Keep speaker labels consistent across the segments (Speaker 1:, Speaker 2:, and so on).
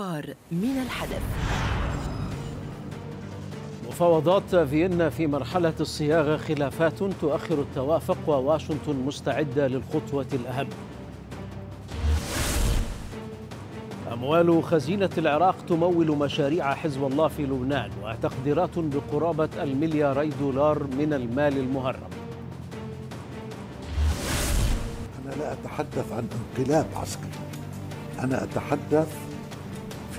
Speaker 1: الأخبار من الحدث مفاوضات فيينا في مرحلة الصياغة خلافات تؤخر التوافق وواشنطن مستعدة للخطوة الأهم أموال خزينة العراق تمول مشاريع حزب الله في لبنان وتقديرات بقرابة الملياري دولار من المال المهرب
Speaker 2: أنا لا أتحدث عن انقلاب عسكري أنا أتحدث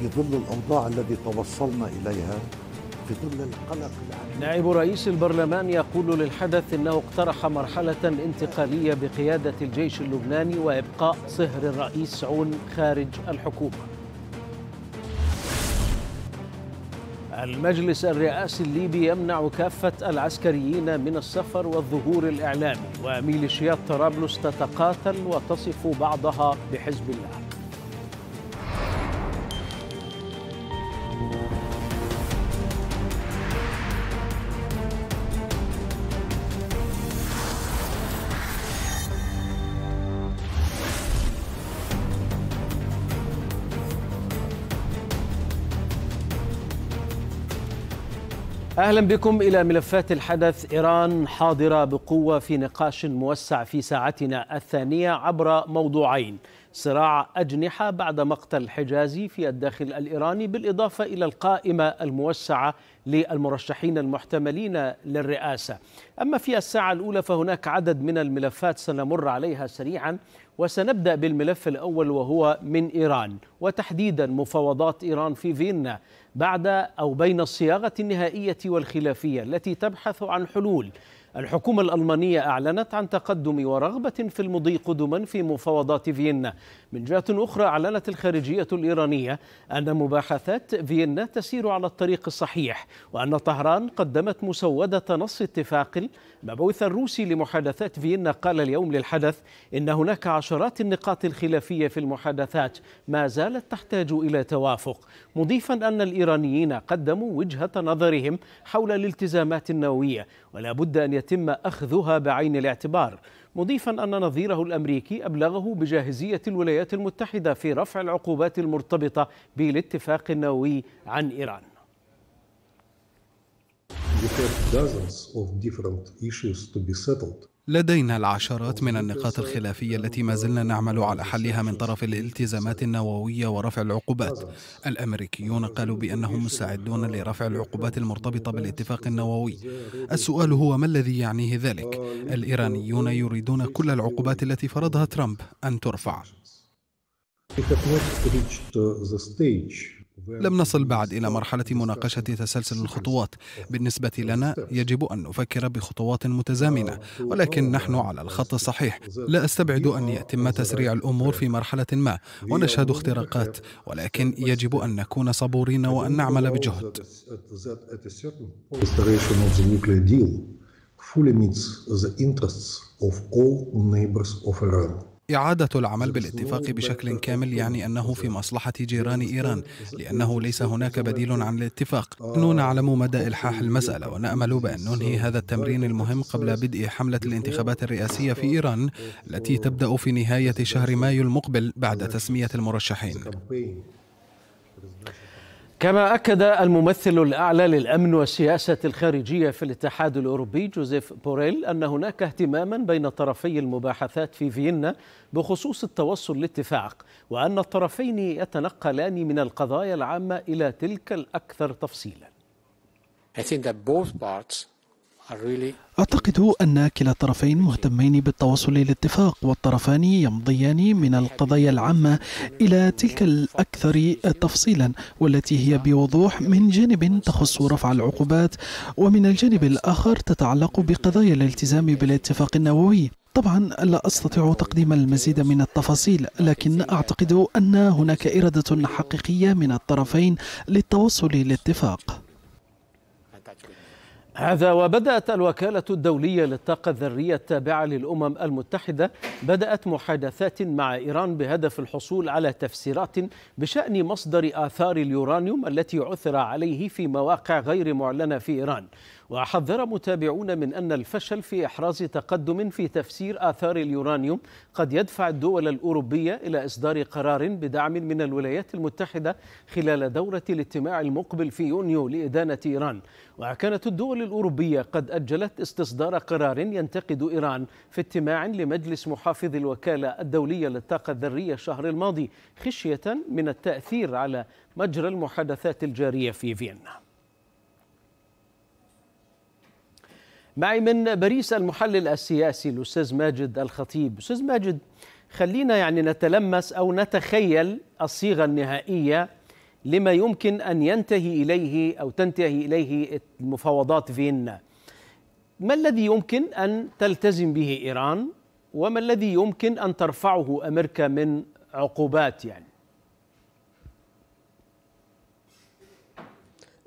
Speaker 2: في ظل الأوضاع التي توصلنا إليها في ظل القلق العالمي
Speaker 1: نائب رئيس البرلمان يقول للحدث إنه اقترح مرحلة انتقالية بقيادة الجيش اللبناني وإبقاء صهر الرئيس عون خارج الحكومة المجلس الرئاسي الليبي يمنع كافة العسكريين من السفر والظهور الإعلامي وميليشيات طرابلس تتقاتل وتصف بعضها بحزب الله اهلا بكم الى ملفات الحدث ايران حاضره بقوه في نقاش موسع في ساعتنا الثانيه عبر موضوعين صراع اجنحه بعد مقتل حجازي في الداخل الايراني بالاضافه الى القائمه الموسعه للمرشحين المحتملين للرئاسه اما في الساعه الاولى فهناك عدد من الملفات سنمر عليها سريعا وسنبدأ بالملف الأول وهو من إيران وتحديدا مفاوضات إيران في فيينا بعد أو بين الصياغة النهائية والخلافية التي تبحث عن حلول الحكومة الألمانية أعلنت عن تقدم ورغبة في المضي قدما في مفاوضات فيينا من جهة أخرى أعلنت الخارجية الإيرانية أن مباحثات فيينا تسير على الطريق الصحيح وأن طهران قدمت مسودة نص اتفاق المبعوث الروسي لمحادثات فيينا قال اليوم للحدث إن هناك عشرات النقاط الخلافية في المحادثات ما زالت تحتاج إلى توافق مضيفا أن الإيرانيين قدموا وجهة نظرهم حول الالتزامات النووية ولا بد أن يتم أخذها بعين الاعتبار مضيفا أن نظيره الأمريكي أبلغه بجاهزية الولايات المتحدة في رفع العقوبات المرتبطة بالاتفاق النووي عن إيران
Speaker 3: لدينا العشرات من النقاط الخلافية التي ما زلنا نعمل على حلها من طرف الالتزامات النووية ورفع العقوبات. الأمريكيون قالوا بأنهم مستعدون لرفع العقوبات المرتبطة بالاتفاق النووي. السؤال هو ما الذي يعنيه ذلك؟ الإيرانيون يريدون كل العقوبات التي فرضها ترامب أن ترفع. لم نصل بعد إلى مرحلة مناقشة تسلسل الخطوات بالنسبة لنا يجب أن نفكر بخطوات متزامنة ولكن نحن على الخط الصحيح لا أستبعد أن يتم تسريع الأمور في مرحلة ما ونشهد اختراقات ولكن يجب أن نكون صبورين وأن نعمل بجهد
Speaker 4: the interests of all neighbors of Iran.
Speaker 3: إعادة العمل بالاتفاق بشكل كامل يعني أنه في مصلحة جيران إيران لأنه ليس هناك بديل عن الاتفاق آه، نحن نعلم مدى إلحاح المسألة ونأمل بأن ننهي هذا التمرين المهم قبل بدء حملة الانتخابات الرئاسية في إيران التي تبدأ في نهاية شهر مايو المقبل بعد تسمية المرشحين كما أكد الممثل الأعلى للأمن
Speaker 1: والسياسة الخارجية في الاتحاد الأوروبي جوزيف بوريل أن هناك اهتماما بين طرفي المباحثات في فيينا بخصوص التوصل لاتفاق وأن الطرفين يتنقلان من القضايا العامة إلى تلك الأكثر تفصيلا
Speaker 3: أعتقد أن كلا الطرفين مهتمين بالتوصل للاتفاق والطرفان يمضيان من القضايا العامة إلى تلك الأكثر تفصيلا والتي هي بوضوح من جانب تخص رفع العقوبات ومن الجانب الآخر تتعلق بقضايا الالتزام بالاتفاق النووي طبعا لا أستطيع تقديم المزيد من التفاصيل لكن أعتقد أن هناك إرادة حقيقية من الطرفين للتوصل لاتفاق
Speaker 1: هذا وبدأت الوكالة الدولية للطاقة الذرية التابعة للأمم المتحدة بدأت محادثات مع إيران بهدف الحصول على تفسيرات بشأن مصدر آثار اليورانيوم التي عثر عليه في مواقع غير معلنة في إيران وحذر متابعون من أن الفشل في إحراز تقدم في تفسير آثار اليورانيوم قد يدفع الدول الأوروبية إلى إصدار قرار بدعم من الولايات المتحدة خلال دورة الاجتماع المقبل في يونيو لإدانة إيران وكانت الدول الأوروبية قد أجلت استصدار قرار ينتقد إيران في اجتماع لمجلس محافظ الوكالة الدولية للطاقة الذرية الشهر الماضي خشية من التأثير على مجرى المحادثات الجارية في فيينا معي من باريس المحلل السياسي الأستاذ ماجد الخطيب أستاذ ماجد خلينا يعني نتلمس أو نتخيل الصيغة النهائية لما يمكن أن ينتهي إليه أو تنتهي إليه المفاوضات فيينا ما الذي يمكن أن تلتزم به إيران وما الذي يمكن أن ترفعه أمريكا من عقوبات يعني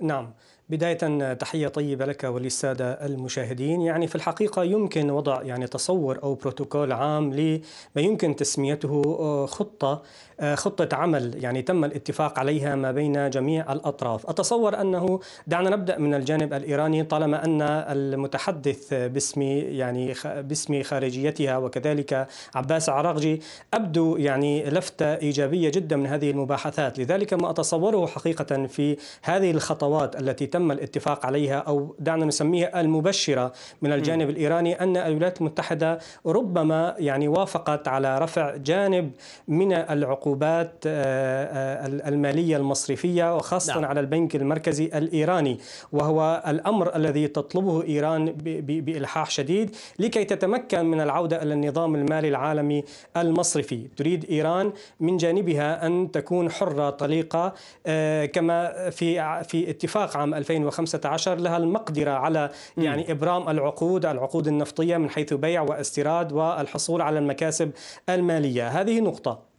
Speaker 5: نعم بداية تحية طيبة لك وللسادة المشاهدين يعني في الحقيقة يمكن وضع يعني تصور أو بروتوكول عام لما يمكن تسميته آه، خطة آه، خطة عمل يعني تم الاتفاق عليها ما بين جميع الأطراف أتصور أنه دعنا نبدأ من الجانب الإيراني طالما أن المتحدث باسم يعني باسم خارجيتها وكذلك عباس عراقجي أبدو يعني لفتة إيجابية جدا من هذه المباحثات لذلك ما أتصوره حقيقة في هذه الخطوات التي تم الاتفاق عليها أو دعنا نسميها المبشرة من الجانب م. الإيراني أن الولايات المتحدة ربما يعني وافقت على رفع جانب من العقوبات آه، آه، المالية المصرفية وخاصة نعم. على البنك المركزي الإيراني وهو الأمر الذي تطلبه إيران بإلحاح شديد لكي تتمكن من العودة إلى النظام المالي العالمي المصرفي تريد إيران من جانبها أن تكون حرة طليقة آه، كما في في اتفاق عام 2015 لها المقدرة على يعني إبرام العقود العقود النفطية من حيث بيع واستيراد والحصول على المكاسب المالية هذه نقطة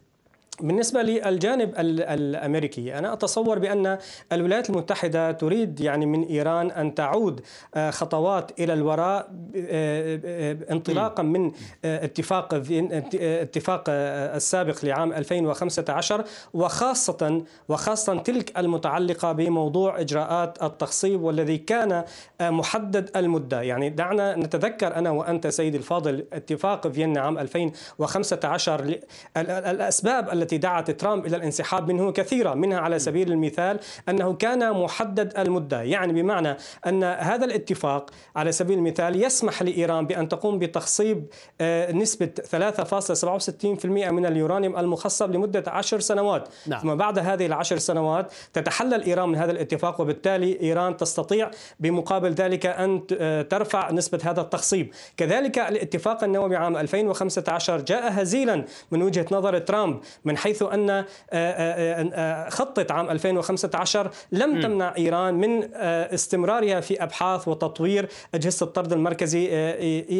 Speaker 5: بالنسبة للجانب الأمريكي أنا أتصور بأن الولايات المتحدة تريد يعني من إيران أن تعود آه، خطوات إلى الوراء آه، آه، انطلاقا من اتفاق اتفاق السابق لعام 2015 وخاصة وخاصة تلك المتعلقة بموضوع إجراءات التخصيب والذي كان محدد المدة يعني دعنا نتذكر أنا وأنت سيدي الفاضل اتفاق فيينا عام 2015 الأسباب التي التي دعت ترامب إلى الانسحاب منه كثيرة منها على سبيل المثال أنه كان محدد المدة يعني بمعنى أن هذا الاتفاق على سبيل المثال يسمح لإيران بأن تقوم بتخصيب آه، نسبة 3.67% من اليورانيوم المخصب لمدة 10 سنوات نعم. ثم بعد هذه العشر سنوات تتحلل إيران من هذا الاتفاق وبالتالي إيران تستطيع بمقابل ذلك أن آه، ترفع نسبة هذا التخصيب كذلك الاتفاق النووي عام 2015 جاء هزيلا من وجهة نظر ترامب من من حيث أن آه، آه، آه، خطة عام 2015 لم تمنع إيران من استمرارها في أبحاث وتطوير أجهزة الطرد المركزي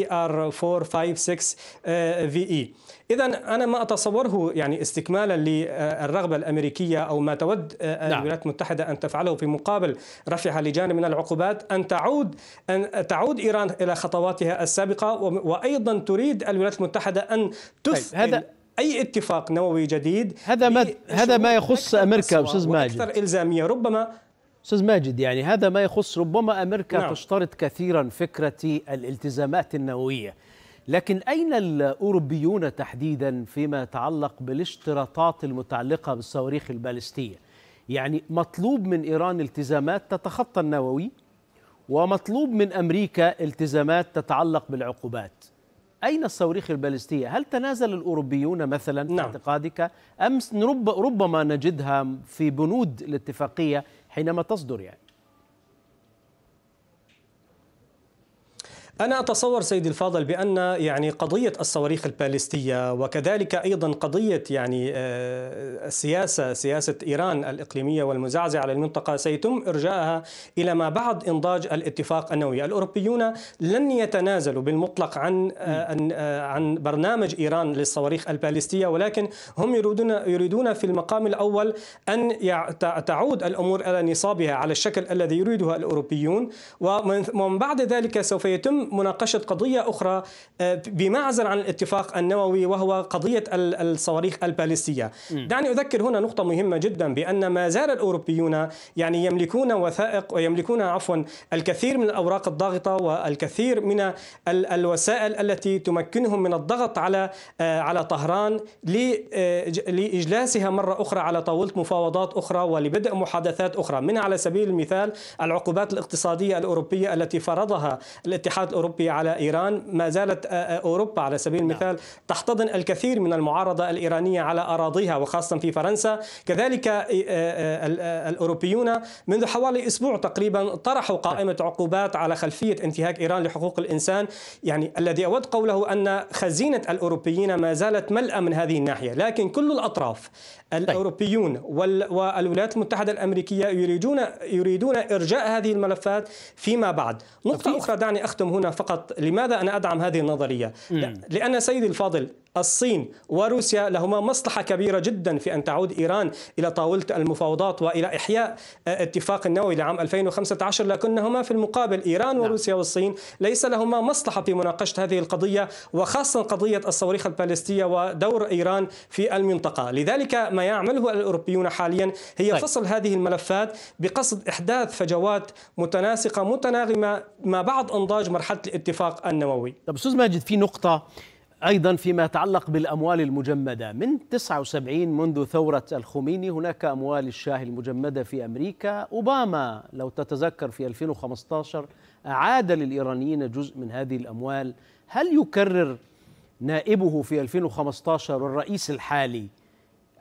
Speaker 5: ER456VE إذا أنا ما أتصوره يعني استكمالا للرغبة الأمريكية أو ما تود نعم. الولايات المتحدة أن تفعله في مقابل رفعها لجانب من العقوبات أن تعود أن تعود إيران إلى خطواتها السابقة وأيضا تريد الولايات المتحدة أن تثقل طيب، هذا اي اتفاق نووي جديد هذا ما هذا ما يخص امريكا استاذ ماجد اكثر الزاميه ربما استاذ ماجد يعني هذا ما يخص ربما
Speaker 1: امريكا نعم. تشترط كثيرا فكره الالتزامات النوويه لكن اين الاوروبيون تحديدا فيما يتعلق بالاشتراطات المتعلقه بالصواريخ البالستيه يعني مطلوب من ايران التزامات تتخطى النووي ومطلوب من امريكا التزامات تتعلق بالعقوبات أين الصواريخ البالستية؟ هل تنازل الأوروبيون مثلا نعم. في اعتقادك أم ربما نجدها في بنود الاتفاقية حينما تصدر يعني؟
Speaker 5: أنا أتصور سيدي الفاضل بأن يعني قضية الصواريخ البالستية وكذلك أيضا قضية يعني آه، السياسة سياسة إيران الإقليمية والمزعزعة على المنطقة سيتم إرجاءها إلى ما بعد إنضاج الاتفاق النووي الأوروبيون لن يتنازلوا بالمطلق عن آه، آه، عن برنامج إيران للصواريخ البالستية ولكن هم يريدون يريدون في المقام الأول أن تعود الأمور إلى نصابها على الشكل الذي يريده الأوروبيون ومن بعد ذلك سوف يتم مناقشة قضية أخرى آه، بمعزل عن الاتفاق النووي وهو قضية الصواريخ البالستية دعني أذكر هنا نقطة مهمة جدا بأن ما زال الأوروبيون يعني يملكون وثائق ويملكون عفوا الكثير من الأوراق الضاغطة والكثير من الوسائل التي تمكنهم من الضغط على آه، على طهران آه، لإجلاسها مرة أخرى على طاولة مفاوضات أخرى ولبدء محادثات أخرى من على سبيل المثال العقوبات الاقتصادية الأوروبية التي فرضها الاتحاد الأوروبي على إيران ما زالت أوروبا على سبيل نعم. المثال نعم. تحتضن الكثير من المعارضة الإيرانية على أراضيها وخاصة في فرنسا كذلك الأوروبيون منذ حوالي أسبوع تقريبا طرحوا قائمة عقوبات على خلفية انتهاك إيران لحقوق الإنسان يعني الذي أود قوله أن خزينة الأوروبيين ما زالت ملأة من هذه الناحية لكن كل الأطراف طيب. الأوروبيون والولايات المتحدة الأمريكية يريدون يريدون إرجاء هذه الملفات فيما بعد نقطة طيب. أخرى دعني أختم هنا فقط لماذا أنا أدعم هذه النظرية؟ لأن سيدي الفاضل الصين وروسيا لهما مصلحة كبيرة جدا في أن تعود إيران إلى طاولة المفاوضات وإلى إحياء اتفاق النووي لعام 2015 لكنهما في المقابل إيران نعم. وروسيا والصين ليس لهما مصلحة في مناقشة هذه القضية وخاصة قضية الصواريخ البالستية ودور إيران في المنطقة لذلك ما يعمله الأوروبيون حاليا هي طيب. فصل هذه الملفات بقصد إحداث فجوات متناسقة متناغمة ما بعد انضاج مرحلة الاتفاق النووي طب أستاذ ماجد في نقطة
Speaker 1: أيضا فيما يتعلق بالأموال المجمدة من 79 منذ ثورة الخميني هناك أموال الشاه المجمدة في أمريكا أوباما لو تتذكر في 2015 أعاد للإيرانيين جزء من هذه الأموال هل يكرر نائبه في 2015 والرئيس الحالي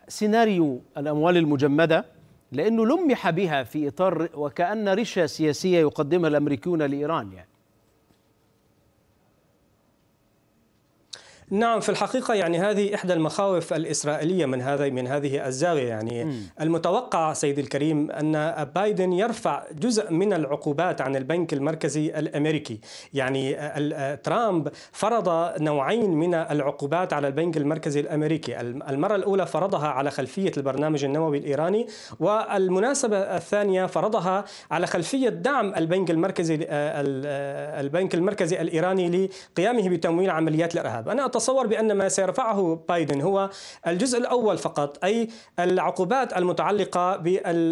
Speaker 1: سيناريو الأموال المجمدة لأنه لمح بها في إطار وكأن رشا سياسية يقدمها
Speaker 5: الأمريكيون لإيران يعني نعم في الحقيقة يعني هذه إحدى المخاوف الإسرائيلية من هذا من هذه الزاوية يعني م. المتوقع سيد الكريم أن بايدن يرفع جزء من العقوبات عن البنك المركزي الأمريكي يعني ترامب فرض نوعين من العقوبات على البنك المركزي الأمريكي المرة الأولى فرضها على خلفية البرنامج النووي الإيراني والمناسبة الثانية فرضها على خلفية دعم البنك المركزي البنك المركزي الإيراني لقيامه بتمويل عمليات الإرهاب أنا أتصور بأن ما سيرفعه بايدن هو الجزء الأول فقط أي العقوبات المتعلقة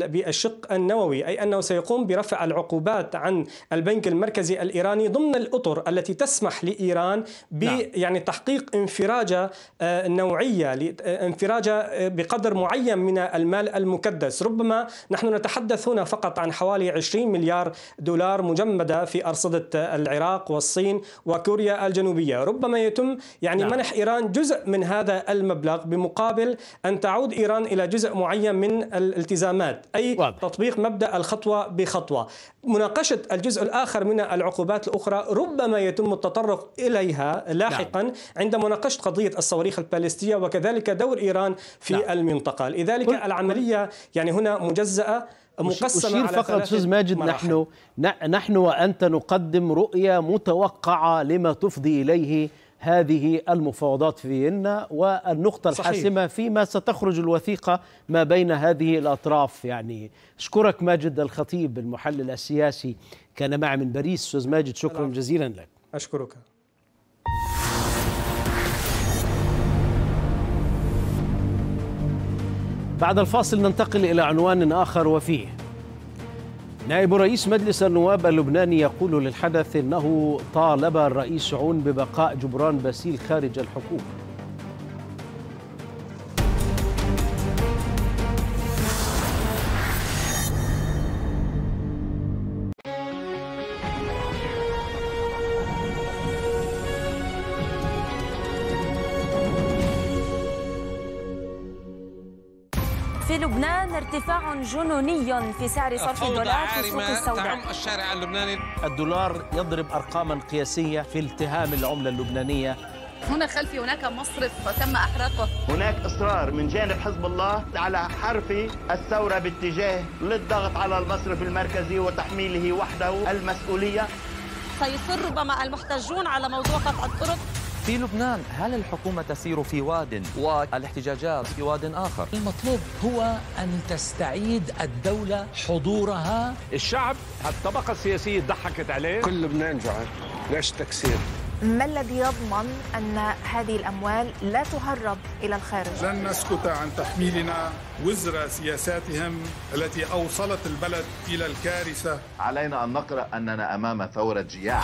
Speaker 5: بالشق النووي أي أنه سيقوم برفع العقوبات عن البنك المركزي الإيراني ضمن الأطر التي تسمح لإيران ب نعم. يعني تحقيق انفراجة آه، نوعية آه، انفراجة آه، بقدر معين من المال المكدس ربما نحن نتحدث هنا فقط عن حوالي 20 مليار دولار مجمدة في أرصدة العراق والصين وكوريا الجنوبية ربما يتم يعني يعني نعم. منح إيران جزء من هذا المبلغ بمقابل أن تعود إيران إلى جزء معين من الالتزامات أي واضح. تطبيق مبدأ الخطوة بخطوة مناقشة الجزء الآخر من العقوبات الأخرى ربما يتم التطرق إليها لاحقا نعم. عند مناقشة قضية الصواريخ الباليستيه وكذلك دور إيران في نعم. المنطقة لذلك كل... العملية يعني هنا مجزأة مقسمة أشير على فقط أستاذ ماجد مراحل. نحن نحن
Speaker 1: وأنت نقدم رؤية متوقعة لما تفضي إليه هذه المفاوضات في فيينا والنقطة الحاسمة فيما ستخرج الوثيقة ما بين هذه الأطراف يعني أشكرك ماجد الخطيب المحلل السياسي كان معي من باريس أستاذ ماجد شكرا العفو. جزيلا لك أشكرك بعد الفاصل ننتقل إلى عنوان آخر وفيه نائب رئيس مجلس النواب اللبناني يقول للحدث انه طالب الرئيس عون ببقاء جبران باسيل خارج
Speaker 2: الحكومه
Speaker 6: جنوني في سعر صرف الدولار في السوق السوداء تعم
Speaker 3: الشارع اللبناني
Speaker 1: الدولار يضرب أرقاما قياسية في التهام العملة اللبنانية
Speaker 6: هنا خلفي هناك مصرف تم احراقه
Speaker 7: هناك اصرار من جانب حزب الله على حرف الثوره باتجاه للضغط على المصرف المركزي وتحميله وحده المسؤوليه
Speaker 6: سيصر ربما المحتجون على موضوع قطع الطرق
Speaker 7: في لبنان هل الحكومة تسير في واد والاحتجاجات في واد آخر المطلوب هو أن تستعيد الدولة حضورها الشعب هالطبقة السياسية ضحكت
Speaker 2: عليه كل لبنان جعل ليش تكسير
Speaker 1: ما الذي يضمن أن هذه الأموال لا تهرب إلى الخارج؟
Speaker 4: لن نسكت عن تحميلنا وزر
Speaker 3: سياساتهم التي أوصلت البلد إلى الكارثة علينا أن نقرأ أننا أمام ثورة جياع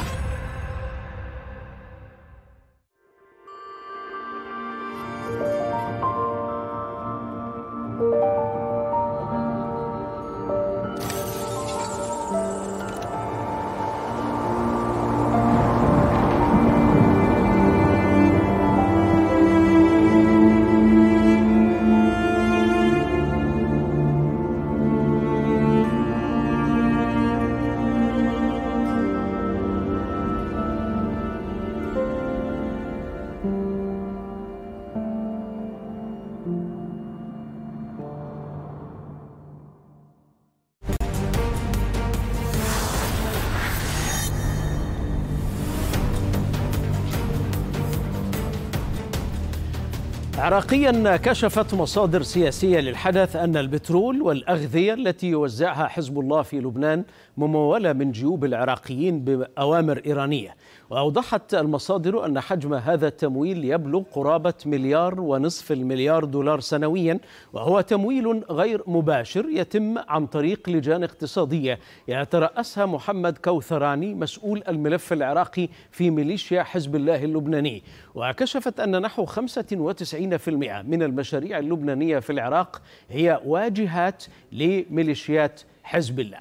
Speaker 1: عراقيا كشفت مصادر سياسيه للحدث ان البترول والاغذيه التي يوزعها حزب الله في لبنان مموله من جيوب العراقيين باوامر ايرانيه واوضحت المصادر ان حجم هذا التمويل يبلغ قرابه مليار ونصف المليار دولار سنويا وهو تمويل غير مباشر يتم عن طريق لجان اقتصاديه يتراسها محمد كوثراني مسؤول الملف العراقي في ميليشيا حزب الله اللبناني وكشفت ان نحو 95 من المشاريع اللبنانية في العراق هي واجهات لميليشيات حزب الله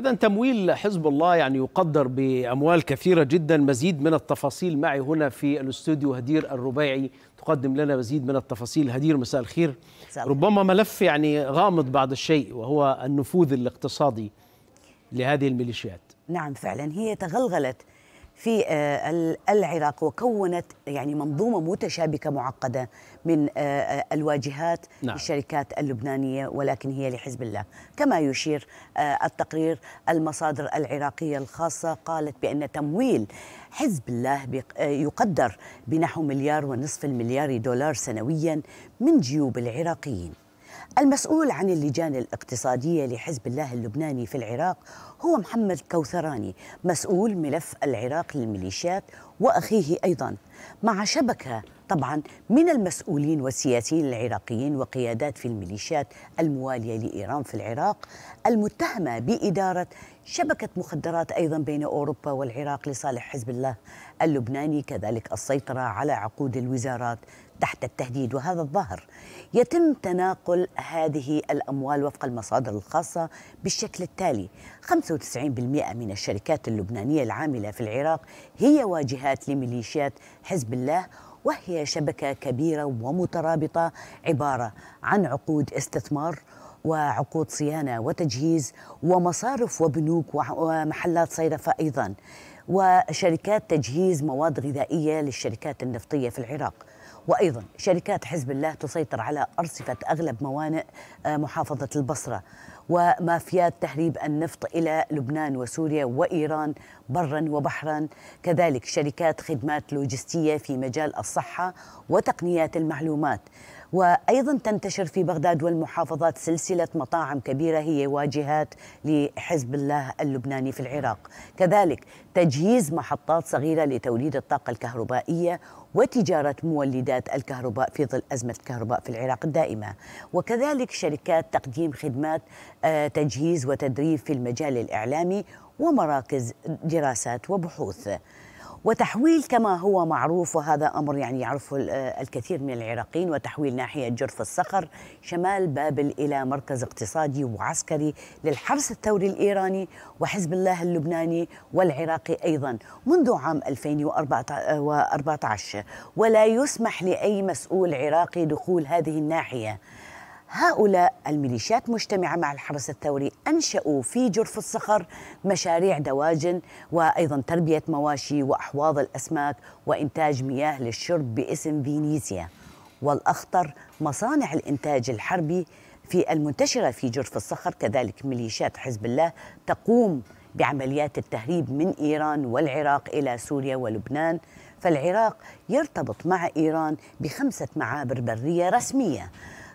Speaker 1: إذا تمويل حزب الله يعني يقدر بأموال كثيرة جدا مزيد من التفاصيل معي هنا في الاستوديو هدير الربيعي تقدم لنا مزيد من التفاصيل هدير مساء الخير سألت. ربما ملف يعني غامض بعض الشيء وهو النفوذ الاقتصادي لهذه الميليشيات
Speaker 6: نعم فعلا هي تغلغلت في آه، العراق وكونت يعني منظومه متشابكه معقده من آه، آه، الواجهات نعم. الشركات اللبنانيه ولكن هي لحزب الله كما يشير التقرير المصادر العراقيه الخاصه قالت بان تمويل حزب الله يقدر بنحو مليار ونصف المليار دولار سنويا من جيوب العراقيين المسؤول عن اللجان الاقتصاديه لحزب الله اللبناني في العراق هو محمد كوثراني مسؤول ملف العراق للميليشيات واخيه ايضا مع شبكه طبعا من المسؤولين والسياسيين العراقيين وقيادات في الميليشيات المواليه لايران في العراق المتهمه باداره شبكه مخدرات ايضا بين اوروبا والعراق لصالح حزب الله اللبناني كذلك السيطره على عقود الوزارات تحت التهديد وهذا الظهر يتم تناقل هذه الاموال وفق المصادر الخاصه بالشكل التالي 93% من الشركات اللبنانية العاملة في العراق هي واجهات لميليشيات حزب الله وهي شبكة كبيرة ومترابطة عبارة عن عقود استثمار وعقود صيانة وتجهيز ومصارف وبنوك ومحلات صيرفة أيضاً وشركات تجهيز مواد غذائية للشركات النفطية في العراق وأيضا شركات حزب الله تسيطر على أرصفة أغلب موانئ آه، محافظة البصرة ومافيات تهريب النفط إلى لبنان وسوريا وإيران برا وبحرا كذلك شركات خدمات لوجستية في مجال الصحة وتقنيات المعلومات وأيضا تنتشر في بغداد والمحافظات سلسلة مطاعم كبيرة هي واجهات لحزب الله اللبناني في العراق كذلك تجهيز محطات صغيرة لتوليد الطاقة الكهربائية وتجارة مولدات الكهرباء في ظل أزمة الكهرباء في العراق الدائمة وكذلك شركات تقديم خدمات آه، تجهيز وتدريب في المجال الإعلامي ومراكز دراسات وبحوث وتحويل كما هو معروف وهذا امر يعني يعرفه الكثير من العراقيين وتحويل ناحيه جرف الصخر شمال بابل الى مركز اقتصادي وعسكري للحرس الثوري الايراني وحزب الله اللبناني والعراقي ايضا منذ عام 2014 ولا يسمح لاي مسؤول عراقي دخول هذه الناحيه هؤلاء الميليشيات مجتمعة مع الحرس الثوري أنشأوا في جرف الصخر مشاريع دواجن وأيضا تربية مواشي وأحواض الأسماك وإنتاج مياه للشرب باسم فينيسيا والأخطر مصانع الإنتاج الحربي في المنتشرة في جرف الصخر كذلك ميليشيات حزب الله تقوم بعمليات التهريب من إيران والعراق إلى سوريا ولبنان فالعراق يرتبط مع إيران بخمسة معابر برية رسمية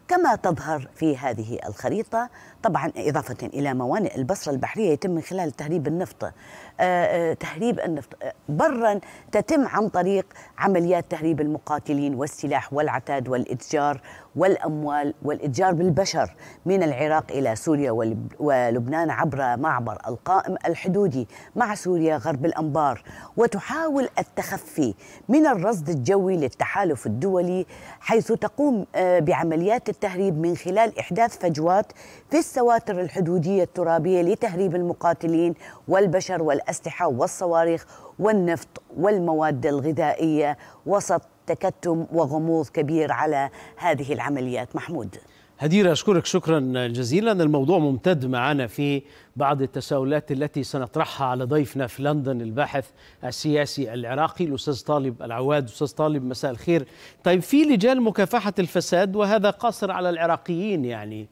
Speaker 6: كما تظهر في هذه الخريطة طبعا إضافة إلى موانئ البصرة البحرية يتم من خلال تهريب النفط آه، آه، تهريب النفط آه، برا تتم عن طريق عمليات تهريب المقاتلين والسلاح والعتاد والإتجار والأموال والإتجار بالبشر من العراق إلى سوريا ولبنان عبر معبر القائم الحدودي مع سوريا غرب الأنبار وتحاول التخفي من الرصد الجوي للتحالف الدولي حيث تقوم بعمليات التهريب من خلال إحداث فجوات في السواتر الحدودية الترابية لتهريب المقاتلين والبشر والأسلحة والصواريخ والنفط والمواد الغذائية وسط تكتم وغموض كبير على هذه العمليات محمود
Speaker 1: هدير أشكرك شكرا جزيلا الموضوع ممتد معنا في بعض التساؤلات التي سنطرحها على ضيفنا في لندن الباحث السياسي العراقي الأستاذ طالب العواد أستاذ طالب مساء الخير طيب في لجان مكافحة الفساد وهذا قاصر على العراقيين يعني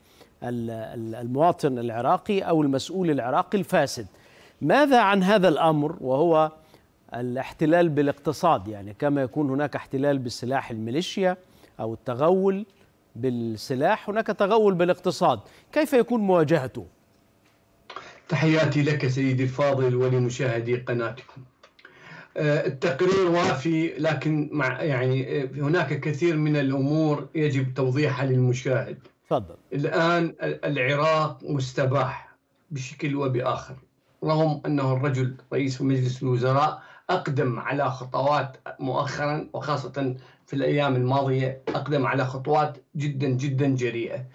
Speaker 1: المواطن العراقي او المسؤول العراقي الفاسد ماذا عن هذا الامر وهو الاحتلال بالاقتصاد يعني كما يكون هناك احتلال بالسلاح الميليشيا او التغول بالسلاح هناك تغول بالاقتصاد كيف يكون مواجهته
Speaker 8: تحياتي لك سيدي الفاضل ولمشاهدي قناتكم آه، التقرير وافي لكن مع يعني آه، هناك كثير من الامور يجب توضيحها للمشاهد تفضل الآن العراق مستباح بشكل وبآخر رغم أنه الرجل رئيس مجلس الوزراء أقدم على خطوات مؤخرا وخاصة في الأيام الماضية أقدم على خطوات جدا جدا جريئة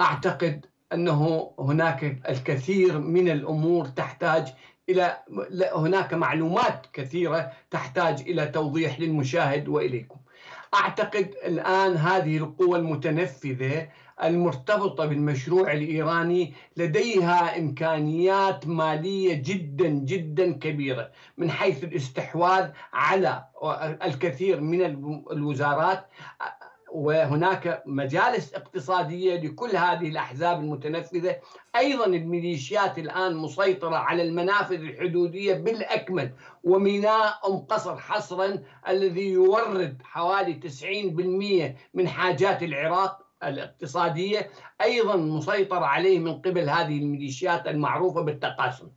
Speaker 8: أعتقد أنه هناك الكثير من الأمور تحتاج إلى هناك معلومات كثيرة تحتاج إلى توضيح للمشاهد وإليكم أعتقد الآن هذه القوى المتنفذة المرتبطة بالمشروع الإيراني لديها إمكانيات مالية جدا جدا كبيرة من حيث الاستحواذ على الكثير من الوزارات وهناك مجالس اقتصادية لكل هذه الأحزاب المتنفذة أيضا الميليشيات الآن مسيطرة على المنافذ الحدودية بالأكمل وميناء أم قصر حصرا الذي يورد حوالي 90% من حاجات العراق الاقتصادية أيضا مسيطر عليه من قبل هذه الميليشيات المعروفة بالتقاسم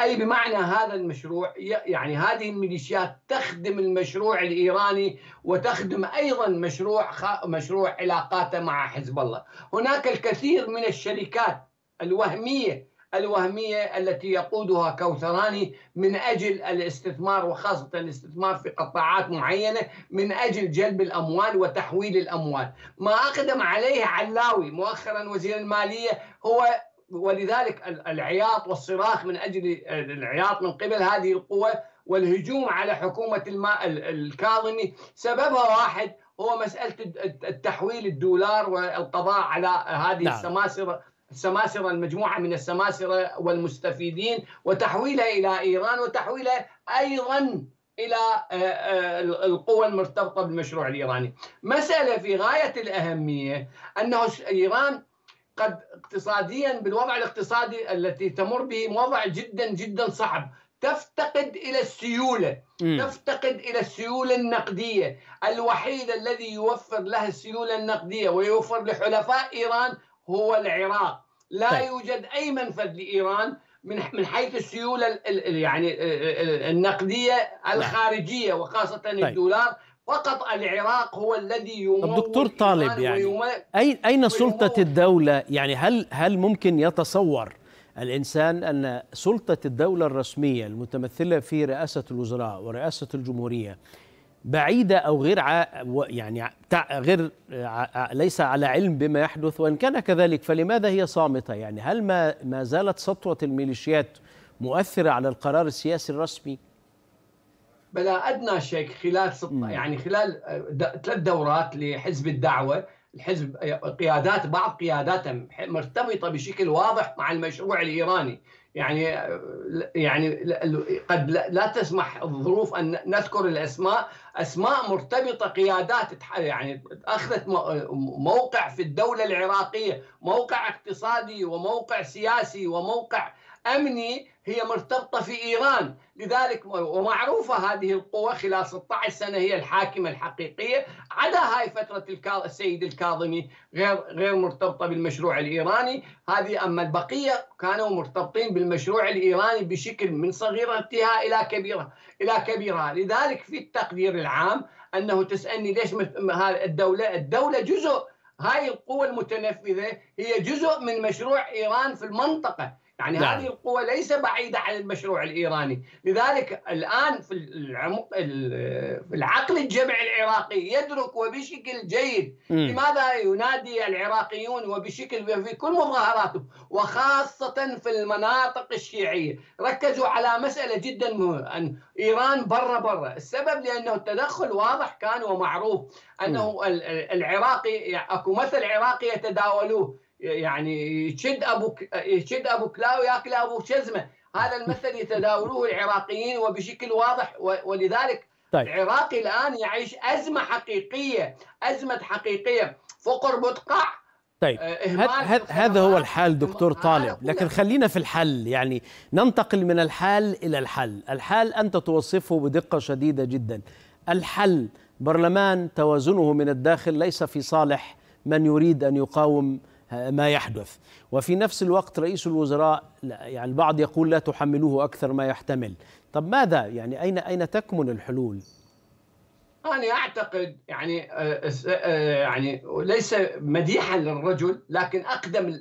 Speaker 8: أي بمعنى هذا المشروع يعني هذه الميليشيات تخدم المشروع الإيراني وتخدم أيضا مشروع مشروع علاقاته مع حزب الله هناك الكثير من الشركات الوهمية الوهمية التي يقودها كوثراني من أجل الاستثمار وخاصة الاستثمار في قطاعات معينة من أجل جلب الأموال وتحويل الأموال ما أقدم عليه علاوي مؤخرا وزير المالية هو ولذلك العياط والصراخ من أجل العياط من قبل هذه القوة والهجوم على حكومة الماء الكاظمي سببها واحد هو مسألة التحويل الدولار والقضاء على هذه نعم. السماسرة السماسرة المجموعة من السماسرة والمستفيدين وتحويلها إلى إيران وتحويلها أيضا إلى آه، آه، القوى المرتبطة بالمشروع الإيراني مسألة في غاية الأهمية أنه إيران قد اقتصاديا بالوضع الاقتصادي التي تمر به وضع جدا جدا صعب تفتقد الى السيوله م. تفتقد الى السيوله النقديه الوحيد الذي يوفر لها السيوله النقديه ويوفر لحلفاء ايران هو العراق لا طيب. يوجد اي منفذ لايران من من حيث السيوله ال يعني آه، آه، آه، النقديه نعم. الخارجيه وخاصه طيب. الدولار فقط العراق هو الذي يمول الدكتور دكتور طالب يعني
Speaker 1: اين اين سلطه الدوله يعني هل هل ممكن يتصور الانسان ان سلطه الدوله الرسميه المتمثله في رئاسه الوزراء ورئاسه الجمهوريه بعيدة أو غير ع... يعني غير ع... ليس على علم بما يحدث وإن كان كذلك فلماذا هي صامتة يعني هل ما, ما زالت سطوة الميليشيات مؤثرة على القرار السياسي الرسمي؟
Speaker 8: بلا أدنى شك خلال ست... يعني خلال ثلاث دورات لحزب الدعوة الحزب قيادات بعض قياداتهم مرتبطة بشكل واضح مع المشروع الإيراني يعني يعني قد لا تسمح الظروف ان نذكر الاسماء اسماء مرتبطه قيادات يعني اخذت موقع في الدوله العراقيه موقع اقتصادي وموقع سياسي وموقع امني هي مرتبطة في إيران لذلك ومعروفة هذه القوة خلال 16 سنة هي الحاكمة الحقيقية عدا هاي فترة السيد الكاظمي غير غير مرتبطة بالمشروع الإيراني هذه أما البقية كانوا مرتبطين بالمشروع الإيراني بشكل من صغيرتها إلى كبيرة إلى كبيرها لذلك في التقدير العام أنه تسألني ليش الدولة الدولة جزء هاي القوة المتنفذة هي جزء من مشروع إيران في المنطقة يعني نعم. هذه القوة ليس بعيدة عن المشروع الإيراني لذلك الآن في العمق العقل الجمع العراقي يدرك وبشكل جيد م. لماذا ينادي العراقيون وبشكل في كل مظاهراتهم وخاصة في المناطق الشيعية ركزوا على مسألة جدا مهمة أن إيران برا برا السبب لأنه التدخل واضح كان ومعروف أنه م. العراقي أكو مثل عراقي يتداولوه يعني يشد ابو يشد ابو كلاو ياكل ابو شزمه هذا المثل يتداولوه العراقيين وبشكل واضح ولذلك طيب. العراقي الان يعيش ازمه حقيقيه ازمه حقيقيه فقر مدقع
Speaker 1: طيب آه، هذا هو الحال دكتور آه، طالب لكن خلينا في الحل يعني ننتقل من الحال الى الحل الحال انت توصفه بدقه شديده جدا الحل برلمان توازنه من الداخل ليس في صالح من يريد ان يقاوم ما يحدث وفي نفس الوقت رئيس الوزراء يعني البعض يقول لا تحملوه أكثر ما يحتمل طب ماذا يعني أين أين تكمن الحلول
Speaker 8: انا اعتقد يعني آه، آه، يعني ليس مديحا للرجل لكن اقدم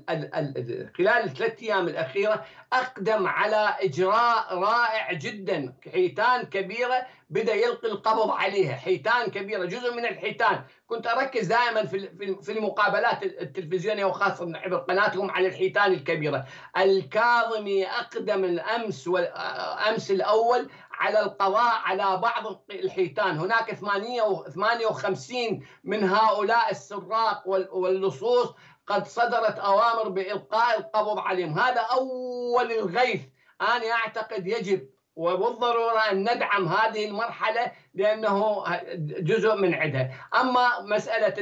Speaker 8: خلال الثلاث ايام الاخيره اقدم على اجراء رائع جدا حيتان كبيره بدا يلقي القبض عليها حيتان كبيره جزء من الحيتان كنت اركز دائما في المقابلات التلفزيونيه وخاصه من عبر قناتهم على الحيتان الكبيره الكاظمي اقدم الامس والامس آه، الاول على القضاء على بعض الحيتان هناك 58 من هؤلاء السراق واللصوص قد صدرت أوامر بإلقاء القبض عليهم هذا أول الغيث أنا أعتقد يجب وبالضروره ان ندعم هذه المرحله لانه جزء من عدها، اما مساله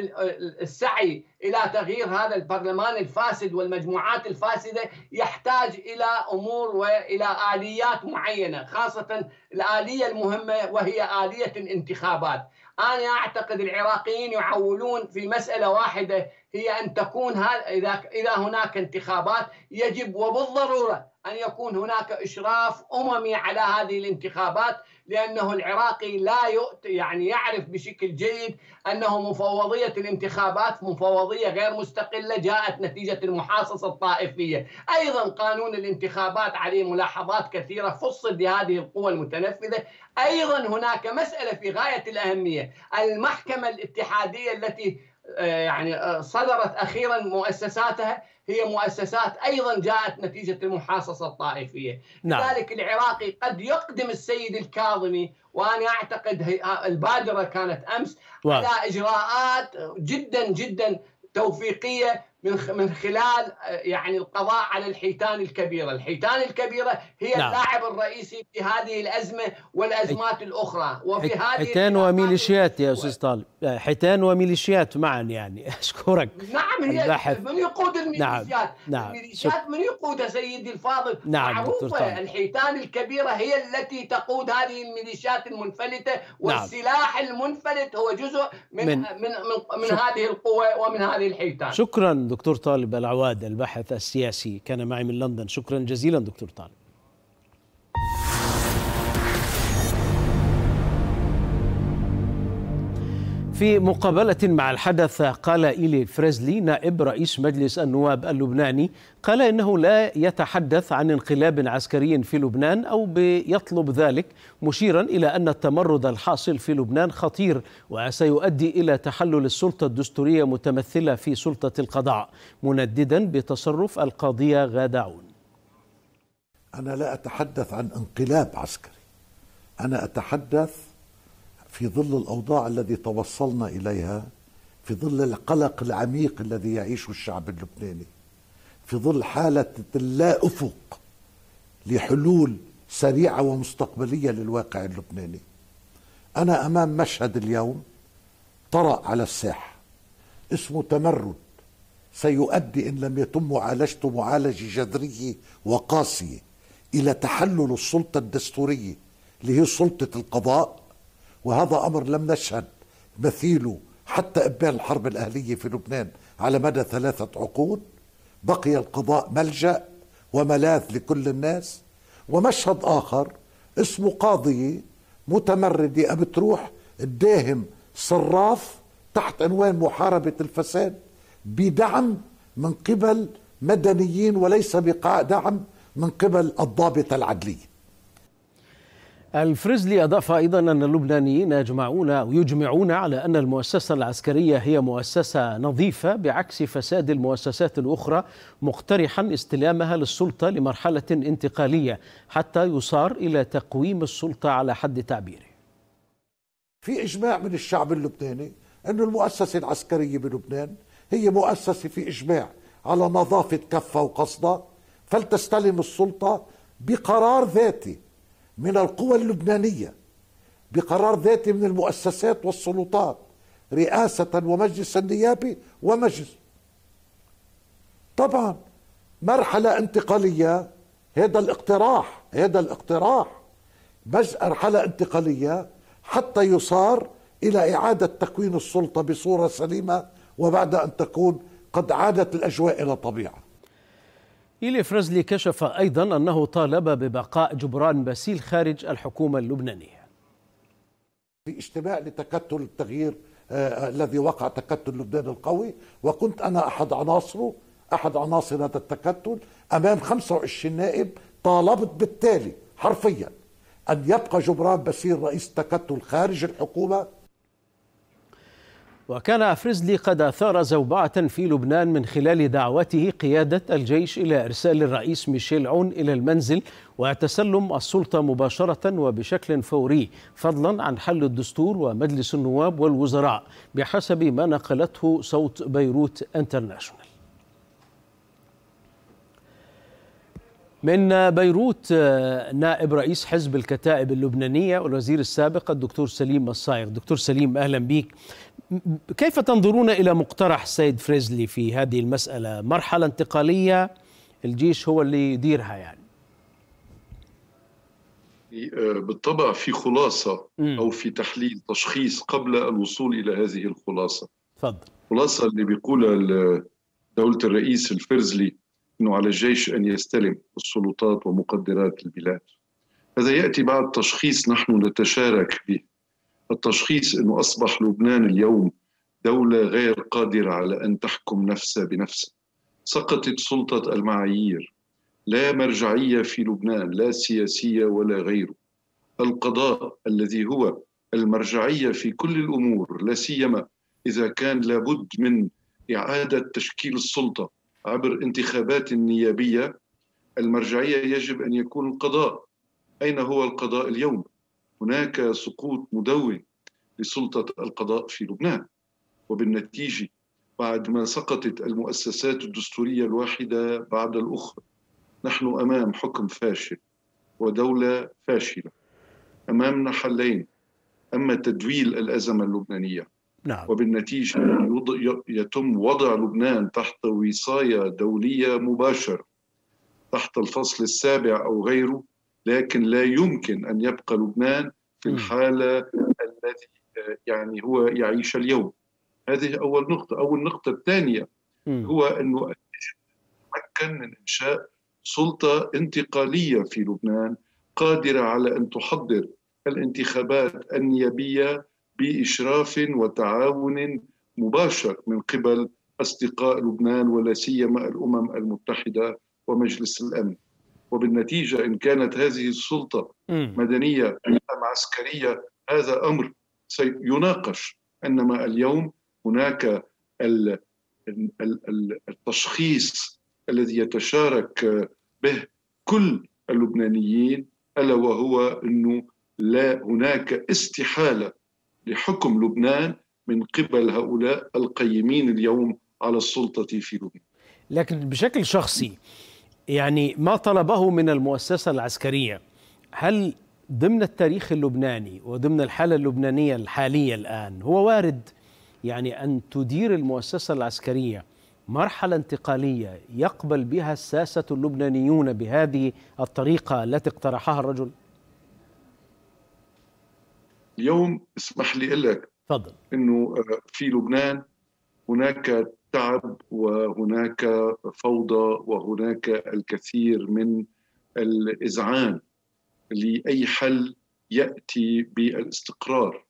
Speaker 8: السعي الى تغيير هذا البرلمان الفاسد والمجموعات الفاسده يحتاج الى امور والى اليات معينه، خاصه الاليه المهمه وهي اليه الانتخابات. انا اعتقد العراقيين يعولون في مساله واحده هي ان تكون اذا هناك انتخابات يجب وبالضروره أن يكون هناك إشراف أممي على هذه الانتخابات لأنه العراقي لا يعني يعرف بشكل جيد أنه مفوضية الانتخابات مفوضية غير مستقلة جاءت نتيجة المحاصصة الطائفية أيضا قانون الانتخابات عليه ملاحظات كثيرة فصل لهذه القوى المتنفذة أيضا هناك مسألة في غاية الأهمية المحكمة الاتحادية التي آه، يعني آه، صدرت أخيرا مؤسساتها هي مؤسسات أيضا جاءت نتيجة المحاصصة الطائفية نعم. لذلك العراقي قد يقدم السيد الكاظمي وأنا أعتقد البادرة كانت أمس على إجراءات جدا جدا توفيقيه من من خلال آه، يعني القضاء على الحيتان الكبيره، الحيتان الكبيره هي نعم. اللاعب الرئيسي في هذه الازمه والازمات حي... الاخرى وفي حي... هذه حيتان
Speaker 1: وميليشيات يا استاذ طالب، آه، حيتان وميليشيات معا يعني اشكرك
Speaker 8: نعم هي البحث. من يقود نعم، الميليشيات؟ نعم. نعم. الميليشيات من يقودها سيدي الفاضل؟ نعم معروفه الحيتان الكبيره هي التي تقود هذه الميليشيات المنفلته نعم. والسلاح نعم. المنفلت هو جزء من من من, من, من هذه القوى ومن هذه الحيتان
Speaker 1: شكرا دكتور طالب العواد الباحث السياسي كان معي من لندن شكرا جزيلا دكتور طالب في مقابلة مع الحدث قال إيلي فريزلي نائب رئيس مجلس النواب اللبناني قال إنه لا يتحدث عن انقلاب عسكري في لبنان أو بيطلب ذلك مشيرا إلى أن التمرد الحاصل في لبنان خطير وسيؤدي إلى تحلل السلطة الدستورية متمثلة في سلطة القضاء منددا بتصرف القاضية عون
Speaker 2: أنا لا أتحدث عن انقلاب عسكري أنا أتحدث في ظل الأوضاع الذي توصلنا إليها في ظل القلق العميق الذي يعيشه الشعب اللبناني في ظل حالة اللا أفق لحلول سريعة ومستقبلية للواقع اللبناني أنا أمام مشهد اليوم طرأ على الساحة اسمه تمرد سيؤدي إن لم يتم معالجته معالجة جذرية وقاسية إلى تحلل السلطة الدستورية اللي هي سلطة القضاء وهذا أمر لم نشهد مثيله حتى إبان الحرب الأهلية في لبنان على مدى ثلاثة عقود بقي القضاء ملجأ وملاذ لكل الناس ومشهد آخر اسمه قاضية متمردة بتروح تداهم صراف تحت عنوان محاربة الفساد بدعم من قبل مدنيين وليس بدعم من قبل الضابطة العدلية الفريزلي أضاف أيضا أن اللبنانيين يجمعون أو
Speaker 1: يجمعون على أن المؤسسة العسكرية هي مؤسسة نظيفة بعكس فساد المؤسسات الأخرى مقترحا استلامها للسلطة لمرحلة انتقالية حتى يصار إلى تقويم السلطة على حد تعبيره
Speaker 2: في إجماع من الشعب اللبناني أن المؤسسة العسكرية بلبنان هي مؤسسة في إجماع على نظافة كفة وقصدة فلتستلم السلطة بقرار ذاتي من القوى اللبنانيه بقرار ذاتي من المؤسسات والسلطات رئاسه ومجلس النيابي ومجلس طبعا مرحله انتقاليه هذا الاقتراح هذا الاقتراح مرحله انتقاليه حتى يصار الى اعاده تكوين السلطه بصوره سليمه وبعد ان تكون قد عادت الاجواء الى طبيعه
Speaker 1: إيلي فرزلي كشف أيضا أنه طالب ببقاء جبران باسيل خارج الحكومة اللبنانية
Speaker 2: في اجتماع لتكتل التغيير آه, آه، الذي وقع تكتل لبنان القوي وكنت أنا أحد عناصره أحد عناصر هذا التكتل أمام 25 نائب طالبت بالتالي حرفيا أن يبقى جبران باسيل رئيس التكتل خارج الحكومة
Speaker 1: وكان أفرزلي قد أثار زوبعة في لبنان من خلال دعوته قيادة الجيش إلى إرسال الرئيس ميشيل عون إلى المنزل وتسلم السلطة مباشرة وبشكل فوري فضلا عن حل الدستور ومجلس النواب والوزراء بحسب ما نقلته صوت بيروت انترناشونال من بيروت آه، نائب رئيس حزب الكتائب اللبنانية والوزير السابق الدكتور سليم الصايغ دكتور سليم أهلا بك كيف تنظرون إلى مقترح السيد فريزلي في هذه المسألة مرحلة انتقالية الجيش هو اللي يديرها يعني
Speaker 4: آه، بالطبع في خلاصة أو في تحليل تشخيص قبل الوصول إلى هذه الخلاصة تفضل الخلاصة اللي بيقولها دولة الرئيس الفرزلي أنه على الجيش أن يستلم السلطات ومقدرات البلاد هذا يأتي بعد تشخيص نحن نتشارك به التشخيص أنه أصبح لبنان اليوم دولة غير قادرة على أن تحكم نفسها بنفسها سقطت سلطة المعايير لا مرجعية في لبنان لا سياسية ولا غيره القضاء الذي هو المرجعية في كل الأمور لا سيما إذا كان لابد من إعادة تشكيل السلطة عبر انتخابات نيابية المرجعية يجب أن يكون القضاء أين هو القضاء اليوم؟ هناك سقوط مدون لسلطة القضاء في لبنان وبالنتيجة بعد ما سقطت المؤسسات الدستورية الواحدة بعد الأخرى نحن أمام حكم فاشل ودولة فاشلة أمامنا حلين أما تدويل الأزمة اللبنانية نعم. وبالنتيجة يتم وضع لبنان تحت وصاية دولية مباشرة تحت الفصل السابع أو غيره لكن لا يمكن أن يبقى لبنان في الحالة التي آه، يعني هو يعيش اليوم هذه أول نقطة أول نقطة الثانية هو أنه تمكن من إنشاء سلطة انتقالية في لبنان قادرة على أن تحضر الانتخابات النيابية باشراف وتعاون مباشر من قبل اصدقاء لبنان ولا سيما الامم المتحده ومجلس الامن وبالنتيجه ان كانت هذه السلطه مدنيه ام عسكريه هذا امر سيناقش انما اليوم هناك التشخيص الذي يتشارك به كل اللبنانيين الا وهو انه لا هناك استحاله لحكم لبنان من قبل هؤلاء القيمين اليوم على السلطة في لبنان
Speaker 1: لكن بشكل شخصي يعني ما طلبه من المؤسسة العسكرية هل ضمن التاريخ اللبناني وضمن الحالة اللبنانية الحالية الآن هو وارد يعني أن تدير المؤسسة العسكرية مرحلة انتقالية يقبل بها الساسة اللبنانيون بهذه الطريقة التي اقترحها الرجل؟
Speaker 4: اليوم اسمح لي اقول لك تفضل انه آه، في لبنان هناك تعب وهناك فوضى وهناك الكثير من الازعان لاي حل ياتي بالاستقرار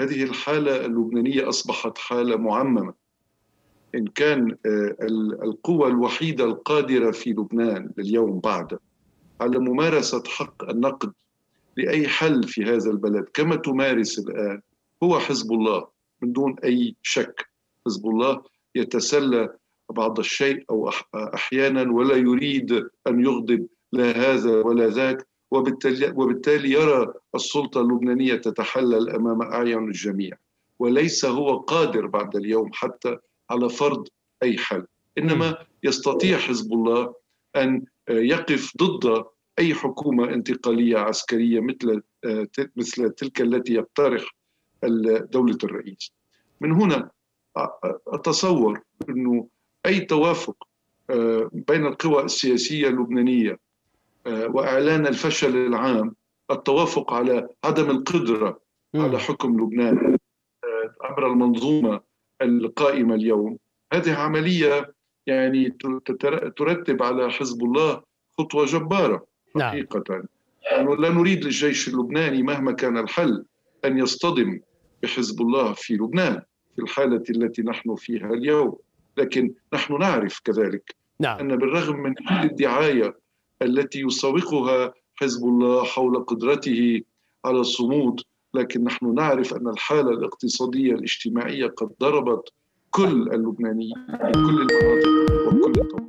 Speaker 4: هذه الحاله اللبنانيه اصبحت حاله معممه ان كان آه، القوى الوحيده القادره في لبنان لليوم بعد على ممارسه حق النقد لأي حل في هذا البلد كما تمارس الآن هو حزب الله من دون أي شك حزب الله يتسلى بعض الشيء أو أحيانا ولا يريد أن يغضب لا هذا ولا ذاك وبالتالي, وبالتالي يرى السلطة اللبنانية تتحلل أمام أعين الجميع وليس هو قادر بعد اليوم حتى على فرض أي حل إنما يستطيع حزب الله أن يقف ضد اي حكومه انتقاليه عسكريه مثل آه، مثل تلك التي يقترح دوله الرئيس. من هنا اتصور انه اي توافق آه، بين القوى السياسيه اللبنانيه آه، واعلان الفشل العام التوافق على عدم القدره على حكم لبنان عبر المنظومه القائمه اليوم هذه عمليه يعني ترتب على حزب الله خطوه جباره نعم. حقيقة نعم. لا نريد للجيش اللبناني مهما كان الحل أن يصطدم بحزب الله في لبنان في الحالة التي نحن فيها اليوم لكن نحن نعرف كذلك نعم. أن بالرغم من كل الدعاية التي يسوقها حزب الله حول قدرته على الصمود لكن نحن نعرف أن الحالة الاقتصادية الاجتماعية قد ضربت كل اللبنانيين في كل المناطق
Speaker 1: وكل الطوائف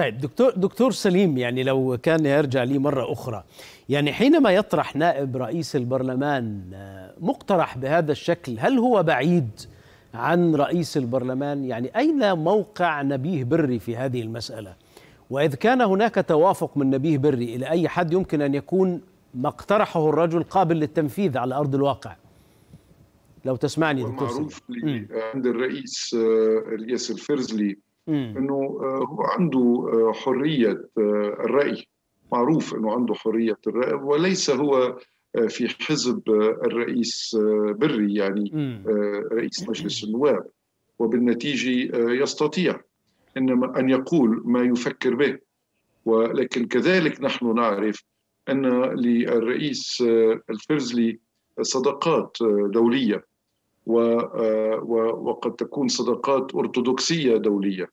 Speaker 1: طيب دكتور دكتور سليم يعني لو كان يرجع لي مره اخرى يعني حينما يطرح نائب رئيس البرلمان آه، مقترح بهذا الشكل هل هو بعيد عن رئيس البرلمان يعني اين موقع نبيه بري في هذه المساله واذ كان هناك توافق من نبيه بري الى اي حد يمكن ان يكون ما اقترحه الرجل قابل للتنفيذ على ارض الواقع لو تسمعني دكتور معروف
Speaker 4: عند الرئيس آه، الياس الفرزلي انه آه، هو عنده آه، حريه آه، الراي معروف انه عنده حريه الراي وليس هو في حزب الرئيس بري يعني رئيس مجلس النواب وبالنتيجه يستطيع انما ان يقول ما يفكر به ولكن كذلك نحن نعرف ان للرئيس الفرزلي صداقات دوليه وقد تكون صداقات ارثوذكسيه دوليه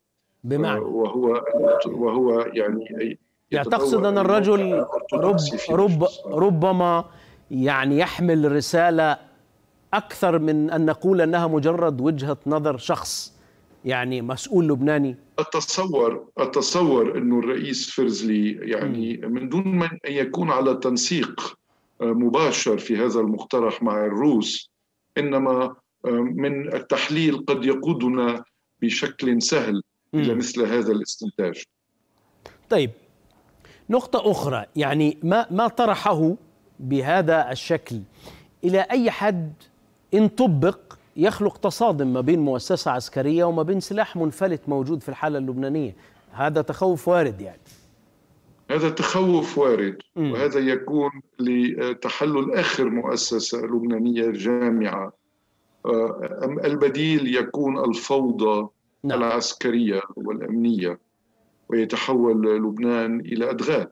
Speaker 4: بمعنى وهو وهو يعني
Speaker 7: يعني تقصد ان الرجل
Speaker 1: رب رب ربما يعني يحمل رساله اكثر من ان نقول انها مجرد وجهه نظر شخص يعني مسؤول لبناني
Speaker 4: اتصور اتصور انه الرئيس فرزلي يعني من دون من ان يكون على تنسيق آه، مباشر في هذا المقترح مع الروس انما آه، من التحليل قد يقودنا بشكل سهل الى مثل هذا الاستنتاج
Speaker 1: طيب نقطة أخرى يعني ما ما طرحه بهذا الشكل إلى أي حد إن طبق يخلق تصادم ما بين مؤسسة عسكرية وما بين سلاح منفلت موجود في الحالة اللبنانية هذا تخوف وارد يعني
Speaker 4: هذا تخوف وارد وهذا يكون لتحلل آخر مؤسسة لبنانية جامعة آه، البديل يكون الفوضى نعم. العسكرية والأمنية ويتحول لبنان إلى أدغال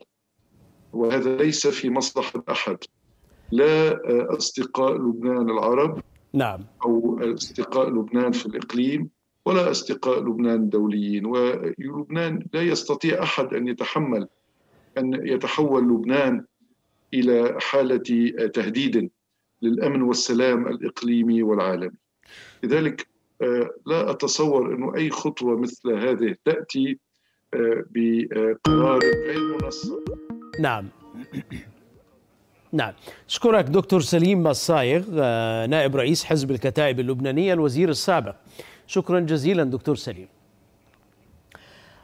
Speaker 4: وهذا ليس في مصلحة أحد لا آه، أصدقاء لبنان العرب نعم أو أصدقاء لبنان في الإقليم ولا أصدقاء لبنان الدوليين ولبنان لا يستطيع أحد أن يتحمل أن يتحول لبنان إلى حالة تهديد للأمن والسلام الإقليمي والعالمي لذلك آه، لا أتصور أنه أي خطوة مثل هذه تأتي آه، بقرار غير منسق
Speaker 1: نعم نعم أشكرك دكتور سليم الصايغ آه، نائب رئيس حزب الكتائب اللبنانية الوزير السابق شكرا جزيلا دكتور سليم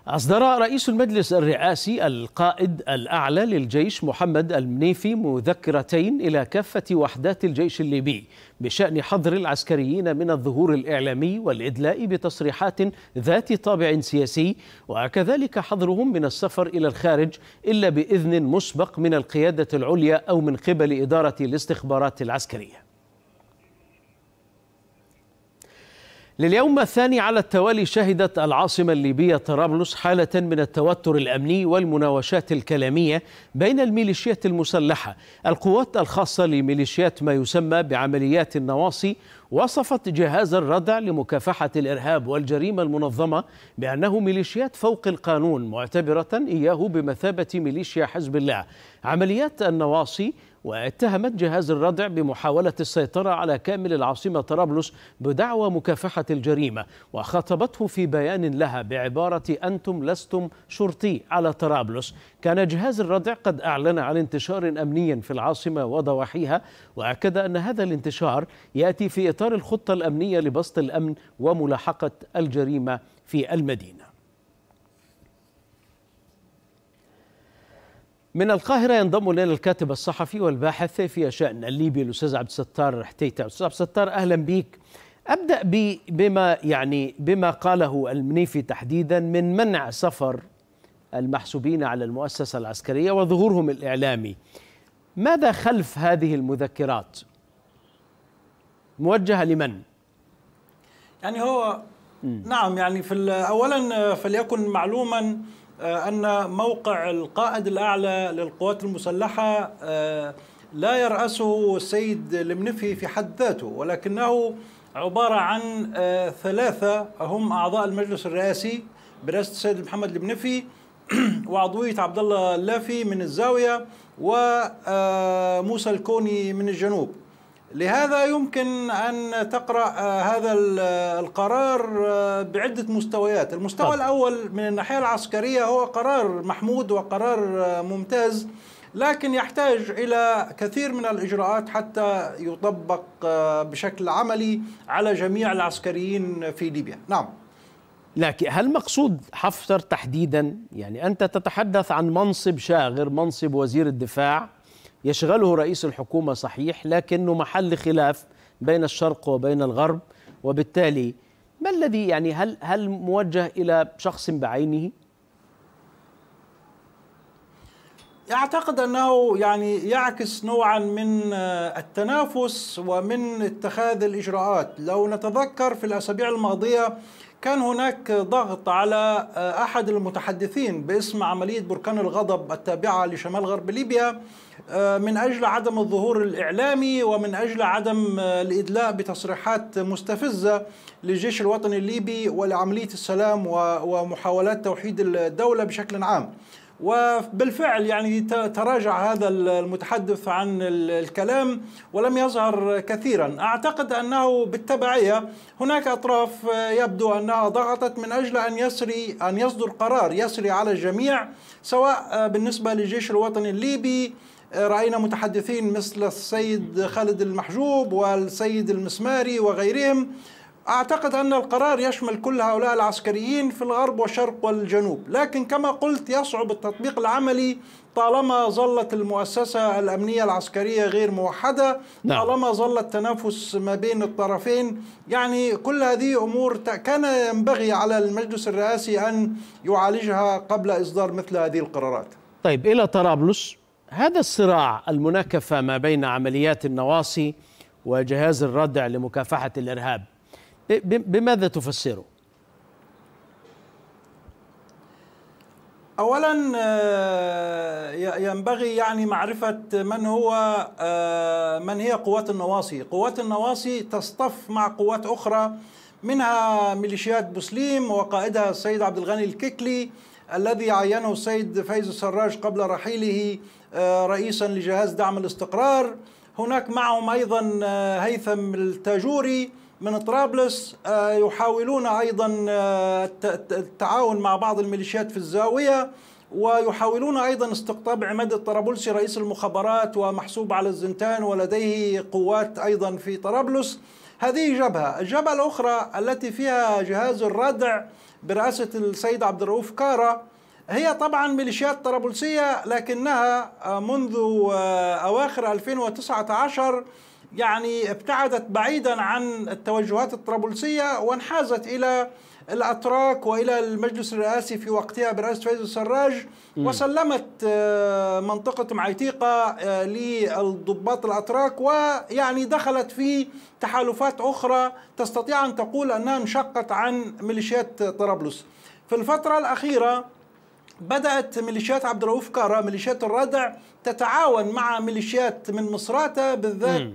Speaker 1: أصدر رئيس المجلس الرئاسي القائد الأعلى للجيش محمد المنيفي مذكرتين إلى كافة وحدات الجيش الليبي بشأن حظر العسكريين من الظهور الإعلامي والإدلاء بتصريحات ذات طابع سياسي وكذلك حظرهم من السفر إلى الخارج إلا بإذن مسبق من القيادة العليا أو من قبل إدارة الاستخبارات العسكرية لليوم الثاني على التوالي شهدت العاصمة الليبية طرابلس حالة من التوتر الأمني والمناوشات الكلامية بين الميليشيات المسلحة القوات الخاصة لميليشيات ما يسمى بعمليات النواصي وصفت جهاز الردع لمكافحة الإرهاب والجريمة المنظمة بأنه ميليشيات فوق القانون معتبرة إياه بمثابة ميليشيا حزب الله عمليات النواصي واتهمت جهاز الردع بمحاولة السيطرة على كامل العاصمة طرابلس بدعوى مكافحة الجريمة وخاطبته في بيان لها بعبارة أنتم لستم شرطي على طرابلس كان جهاز الردع قد أعلن عن انتشار أمني في العاصمة وضواحيها وأكد أن هذا الانتشار يأتي في إطار الخطة الأمنية لبسط الأمن وملاحقة الجريمة في المدينة من القاهرة ينضم إلينا الكاتب الصحفي والباحث في شأن الليبي الأستاذ عبد الستار حتيتا أستاذ عبد الستار أهلا بك أبدأ بما يعني بما قاله المنيفي تحديدا من منع سفر المحسوبين على المؤسسة العسكرية وظهورهم الإعلامي ماذا خلف هذه المذكرات موجهة لمن؟
Speaker 9: يعني هو م. نعم يعني في أولا فليكن معلوما آه، أن موقع القائد الأعلى للقوات المسلحة آه، لا يرأسه السيد المنفي في حد ذاته ولكنه عبارة عن آه، ثلاثة هم أعضاء المجلس الرئاسي برئاسة السيد محمد المنفي وعضوية عبد الله اللافي من الزاوية وموسى الكوني من الجنوب لهذا يمكن أن تقرأ آه، هذا آه، القرار آه، بعدة مستويات المستوى طب. الأول من الناحية العسكرية هو قرار محمود وقرار ممتاز لكن يحتاج إلى كثير من الإجراءات حتى يطبق بشكل عملي على جميع العسكريين في ليبيا نعم
Speaker 1: لكن هل مقصود حفتر تحديدا يعني أنت تتحدث عن منصب شاغر منصب وزير الدفاع يشغله رئيس الحكومة صحيح لكنه محل خلاف بين الشرق وبين الغرب وبالتالي ما الذي يعني هل هل موجه إلى شخص بعينه؟
Speaker 9: أعتقد أنه يعني يعكس نوعا من التنافس ومن اتخاذ الإجراءات لو نتذكر في الأسابيع الماضية كان هناك ضغط على أحد المتحدثين باسم عملية بركان الغضب التابعة لشمال غرب ليبيا آه، من اجل عدم الظهور الاعلامي ومن اجل عدم آه، الادلاء بتصريحات مستفزه للجيش الوطني الليبي ولعمليه السلام ومحاولات توحيد الدوله بشكل عام. وبالفعل يعني تراجع هذا المتحدث عن الكلام ولم يظهر كثيرا أعتقد أنه بالتبعية هناك أطراف آه، يبدو أنها ضغطت من أجل أن يسري أن يصدر قرار يسري على الجميع سواء بالنسبة للجيش الوطني الليبي راينا متحدثين مثل السيد خالد المحجوب والسيد المسماري وغيرهم اعتقد ان القرار يشمل كل هؤلاء العسكريين في الغرب والشرق والجنوب، لكن كما قلت يصعب التطبيق العملي طالما ظلت المؤسسه الامنيه العسكريه غير موحده، نعم. طالما ظل التنافس ما بين الطرفين، يعني كل هذه امور كان ينبغي على المجلس الرئاسي ان يعالجها قبل اصدار مثل هذه القرارات.
Speaker 1: طيب الى طرابلس هذا الصراع المناكفة ما بين عمليات النواصي وجهاز الردع لمكافحة الإرهاب بماذا تفسره؟
Speaker 9: اولا آه، ينبغي يعني معرفه من هو آه، من هي قوات النواصي قوات النواصي تصطف مع قوات اخرى منها ميليشيات بوسليم وقائدها السيد عبد الغني الككلي الذي عينه السيد فايز السراج قبل رحيله آه، رئيسا لجهاز دعم الاستقرار هناك معهم أيضا آه، هيثم التاجوري من طرابلس آه، يحاولون أيضا التعاون مع بعض الميليشيات في الزاوية ويحاولون أيضا استقطاب عماد الطرابلسي رئيس المخابرات ومحسوب على الزنتان ولديه قوات أيضا في طرابلس هذه جبهة الجبهة الأخرى التي فيها جهاز الردع برئاسة السيد عبد الرؤوف كارا هي طبعا ميليشيات طرابلسية لكنها آه، منذ آه، أواخر 2019 يعني ابتعدت بعيدا عن التوجهات الطرابلسية وانحازت إلى الأتراك وإلى المجلس الرئاسي في وقتها برئاسة فايز السراج وسلمت آه، منطقة معيتيقة للضباط الأتراك ويعني دخلت في تحالفات أخرى تستطيع أن تقول أنها انشقت عن ميليشيات طرابلس في الفترة الأخيرة بدأت ميليشيات عبد الرؤوف كارا ميليشيات الردع تتعاون مع ميليشيات من مصراتة بالذات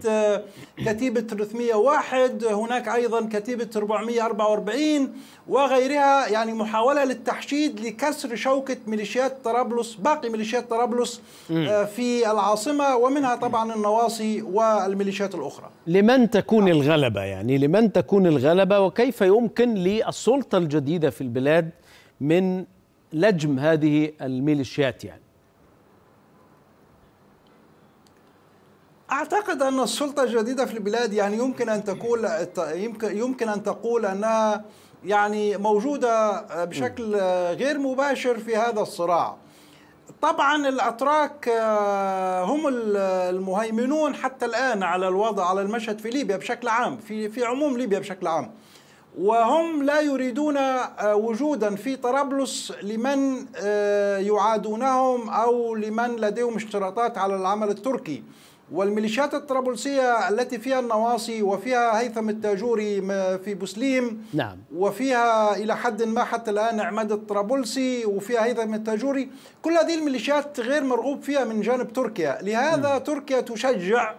Speaker 9: كتيبة 301 هناك أيضا كتيبة 444 وغيرها يعني محاولة للتحشيد لكسر شوكة ميليشيات طرابلس باقي ميليشيات طرابلس آه، في العاصمة ومنها طبعا النواصي والميليشيات الأخرى
Speaker 1: لمن تكون الغلبة يعني لمن تكون الغلبة وكيف يمكن للسلطة الجديدة في البلاد من لجم هذه الميليشيات يعني
Speaker 9: اعتقد ان السلطه الجديده في البلاد يعني يمكن ان تقول يمكن يمكن ان تقول انها يعني موجوده بشكل غير مباشر في هذا الصراع. طبعا الاتراك آه، هم المهيمنون حتى الان على الوضع على المشهد في ليبيا بشكل عام في في عموم ليبيا بشكل عام. وهم لا يريدون آه، وجودا في طرابلس لمن آه، يعادونهم او لمن لديهم اشتراطات على العمل التركي والميليشيات الطرابلسيه التي فيها النواصي وفيها هيثم التاجوري في بوسليم نعم وفيها الى حد ما حتى الان عماد الطرابلسي وفيها هيثم التاجوري كل هذه الميليشيات غير مرغوب فيها من جانب تركيا لهذا م. نعم. تركيا تشجع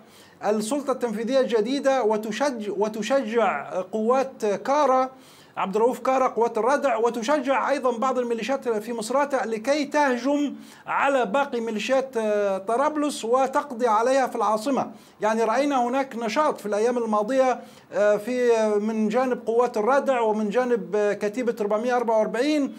Speaker 9: السلطة التنفيذية الجديدة وتشجع, وتشجع قوات كارا عبد الرؤوف قوات الردع وتشجع أيضا بعض الميليشيات في مصراتة لكي تهجم على باقي ميليشيات آه، طرابلس وتقضي عليها في العاصمة يعني رأينا هناك نشاط في الأيام الماضية آه، في آه، من جانب قوات الردع ومن جانب كتيبة 444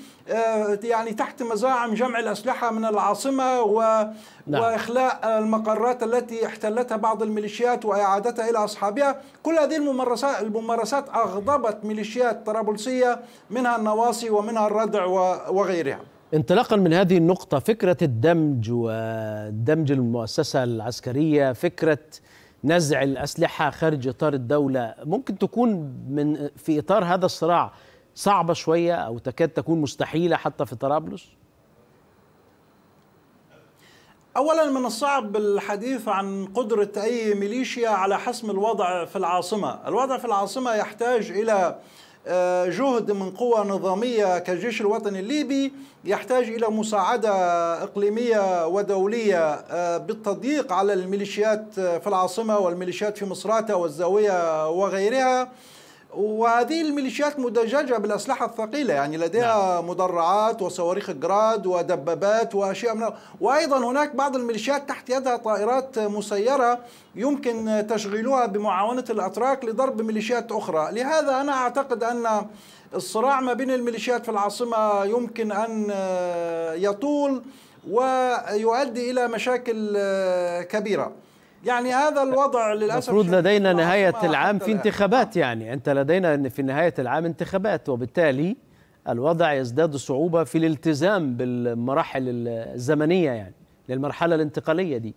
Speaker 9: يعني تحت مزاعم جمع الأسلحة من العاصمة و نعم. وإخلاء المقرات التي احتلتها بعض الميليشيات وإعادتها إلى أصحابها كل هذه الممارسات الممارسات أغضبت ميليشيات طرابلس النابلسية منها النواصي ومنها الردع وغيرها
Speaker 1: انطلاقا من هذه النقطة فكرة الدمج ودمج المؤسسة العسكرية فكرة نزع الأسلحة خارج إطار الدولة ممكن تكون من في إطار هذا الصراع صعبة شوية أو تكاد تكون مستحيلة حتى في طرابلس؟
Speaker 9: اولا من الصعب الحديث عن قدره اي ميليشيا على حسم الوضع في العاصمه، الوضع في العاصمه يحتاج الى آه، جهد من قوى نظامية كالجيش الوطني الليبي يحتاج إلى مساعدة إقليمية ودولية آه، بالتضييق على الميليشيات آه، في العاصمة والميليشيات في مصراتة والزاوية وغيرها وهذه الميليشيات مدججة بالأسلحة الثقيلة يعني لديها نعم. مدرعات وصواريخ جراد ودبابات وأشياء من وأيضا هناك بعض الميليشيات تحت يدها طائرات مسيرة يمكن تشغيلها بمعاونة الأتراك لضرب ميليشيات أخرى لهذا أنا أعتقد أن الصراع ما بين الميليشيات في العاصمة يمكن أن يطول ويؤدي إلى مشاكل كبيرة يعني هذا الوضع للاسف المفروض لدينا
Speaker 1: نهايه العام في يعني. انتخابات يعني انت لدينا في نهايه العام انتخابات وبالتالي الوضع يزداد صعوبه في الالتزام بالمراحل الزمنيه يعني للمرحله الانتقاليه دي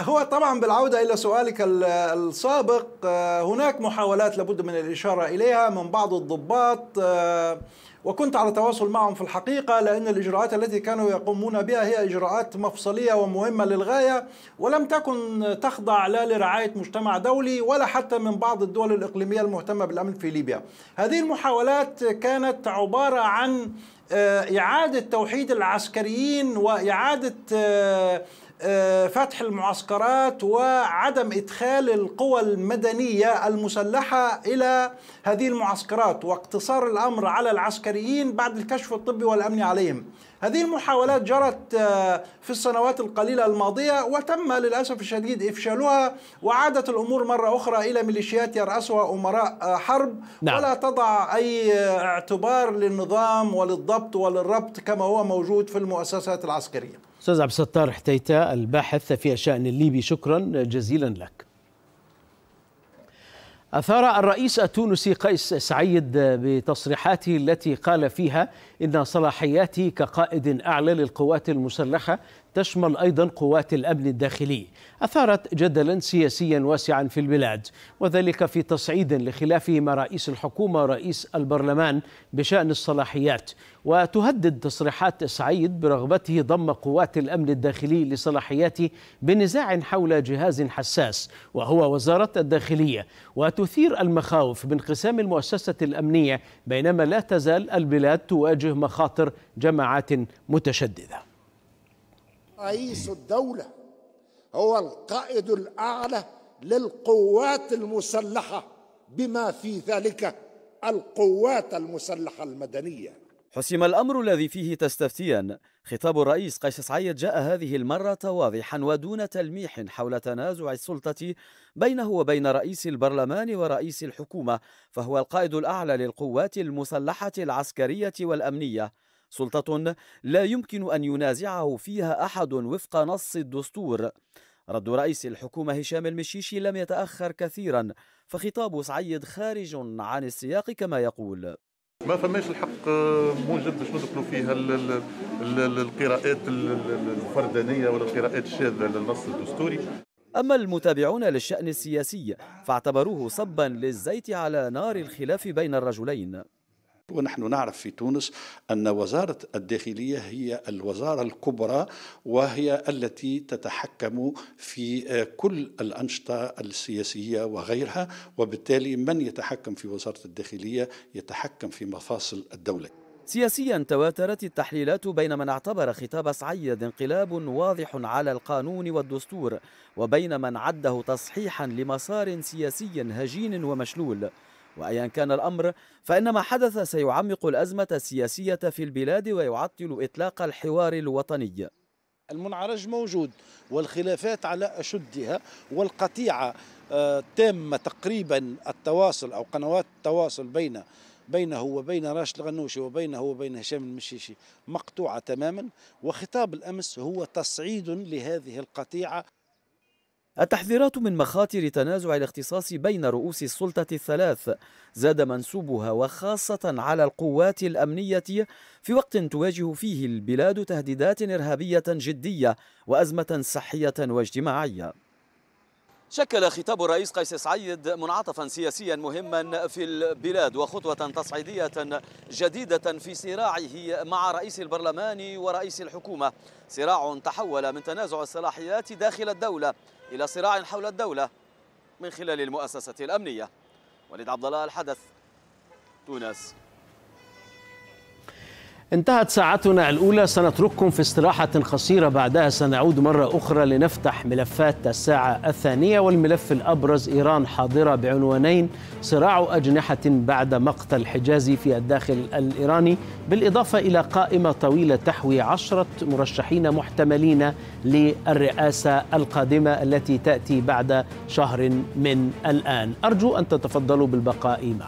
Speaker 9: هو طبعا بالعودة إلى سؤالك السابق آه، هناك محاولات لابد من الإشارة إليها من بعض الضباط آه، وكنت على تواصل معهم في الحقيقة لأن الإجراءات التي كانوا يقومون بها هي إجراءات مفصلية ومهمة للغاية ولم تكن تخضع لا لرعاية مجتمع دولي ولا حتى من بعض الدول الإقليمية المهتمة بالأمن في ليبيا هذه المحاولات كانت عبارة عن آه، إعادة توحيد العسكريين وإعادة آه، آه، فتح المعسكرات وعدم ادخال القوى المدنيه المسلحه الى هذه المعسكرات واقتصار الامر على العسكريين بعد الكشف الطبي والامني عليهم. هذه المحاولات جرت آه، في السنوات القليله الماضيه وتم للاسف الشديد افشالها وعادت الامور مره اخرى الى ميليشيات يراسها امراء آه، حرب نعم. ولا تضع اي اعتبار للنظام وللضبط وللربط كما هو موجود في المؤسسات العسكريه.
Speaker 1: استاذ عبد الستار حتيتا الباحث في الشأن الليبي شكرا جزيلا لك أثار الرئيس التونسي قيس سعيد بتصريحاته التي قال فيها إن صلاحياتي كقائد أعلى للقوات المسلحة تشمل أيضا قوات الأمن الداخلي أثارت جدلا سياسيا واسعا في البلاد وذلك في تصعيد لخلافهما رئيس الحكومة ورئيس البرلمان بشأن الصلاحيات وتهدد تصريحات سعيد برغبته ضم قوات الأمن الداخلي لصلاحياته بنزاع حول جهاز حساس وهو وزارة الداخلية وتثير المخاوف بانقسام المؤسسة الأمنية بينما لا تزال البلاد تواجه مخاطر جماعات متشدده
Speaker 2: رئيس الدولة هو القائد الأعلى للقوات المسلحة بما في ذلك القوات المسلحة المدنية
Speaker 7: حسم الأمر الذي فيه تستفتيان خطاب الرئيس قيس سعيد جاء هذه المرة واضحا ودون تلميح حول تنازع السلطة بينه وبين رئيس البرلمان ورئيس الحكومة فهو القائد الأعلى للقوات المسلحة العسكرية والأمنية سلطة لا يمكن أن ينازعه فيها أحد وفق نص الدستور رد رئيس الحكومة هشام المشيشي لم يتأخر كثيرا فخطاب سعيد خارج عن السياق كما يقول ما فماش الحق موجب باش ندخلوا فيها القراءات الفردانية ولا القراءات الشاذة للنص الدستوري أما المتابعون للشأن السياسي فاعتبروه صبا للزيت على نار الخلاف بين الرجلين ونحن نعرف في تونس أن وزارة الداخلية هي الوزارة الكبرى وهي التي
Speaker 4: تتحكم في آه، كل الأنشطة السياسية وغيرها وبالتالي من يتحكم في وزارة الداخلية يتحكم في مفاصل الدولة
Speaker 7: سياسيا تواترت التحليلات بين من اعتبر خطاب سعيد انقلاب واضح على القانون والدستور وبين من عده تصحيحا لمسار سياسي هجين ومشلول وايا كان الامر فان ما حدث سيعمق الازمه السياسيه في البلاد ويعطل اطلاق الحوار الوطني المنعرج موجود والخلافات على اشدها والقطيعه آه، تامه تقريبا
Speaker 1: التواصل او قنوات التواصل بين بينه وبين راشد الغنوشي وبينه وبين
Speaker 7: هشام المشيشي مقطوعه تماما وخطاب الامس هو تصعيد لهذه القطيعه التحذيرات من مخاطر تنازع الاختصاص بين رؤوس السلطة الثلاث زاد منسوبها وخاصة على القوات الأمنية في وقت تواجه فيه البلاد تهديدات إرهابية جدية وأزمة صحية واجتماعية شكل خطاب الرئيس قيس سعيد منعطفا سياسيا مهما في البلاد وخطوة تصعيدية جديدة في صراعه مع رئيس البرلمان ورئيس الحكومة صراع تحول من تنازع الصلاحيات داخل الدولة إلى صراع حول الدولة من خلال المؤسسة الأمنية وليد عبد الله الحدث تونس
Speaker 1: انتهت ساعتنا الأولى سنترككم في استراحة قصيرة بعدها سنعود مرة أخرى لنفتح ملفات الساعة الثانية والملف الأبرز إيران حاضرة بعنوانين صراع أجنحة بعد مقتل حجازي في الداخل الإيراني بالإضافة إلى قائمة طويلة تحوي عشرة مرشحين محتملين للرئاسة القادمة التي تأتي بعد شهر من الآن أرجو أن تتفضلوا بالبقاء معنا